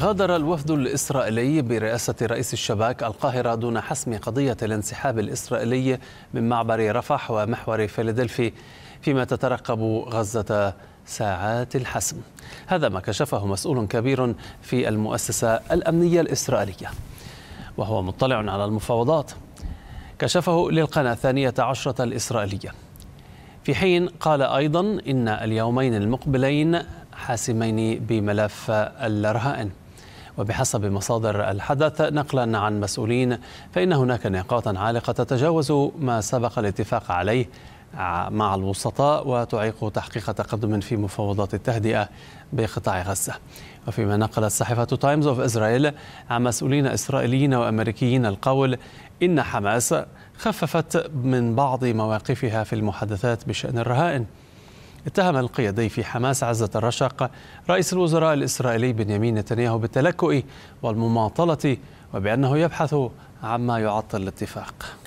غادر الوفد الإسرائيلي برئاسة رئيس الشباك القاهرة دون حسم قضية الانسحاب الإسرائيلي من معبر رفح ومحور فيلادلفي فيما تترقب غزة ساعات الحسم هذا ما كشفه مسؤول كبير في المؤسسة الأمنية الإسرائيلية وهو مطلع على المفاوضات كشفه للقناة الثانية عشرة الإسرائيلية في حين قال أيضا إن اليومين المقبلين حاسمين بملف الرهائن وبحسب مصادر الحدث نقلا عن مسؤولين فإن هناك نقاطا عالقة تتجاوز ما سبق الاتفاق عليه مع الوسطاء وتعيق تحقيق تقدم في مفاوضات التهدئة بقطاع غزة وفيما نقلت صحيفة تايمز اوف إسرائيل عن مسؤولين إسرائيليين وأمريكيين القول إن حماس خففت من بعض مواقفها في المحادثات بشأن الرهائن اتهم القيادي في حماس عزة الرشق رئيس الوزراء الإسرائيلي بنيامين نتنياهو بالتلكؤ والمماطلة وبأنه يبحث عما يعطل الاتفاق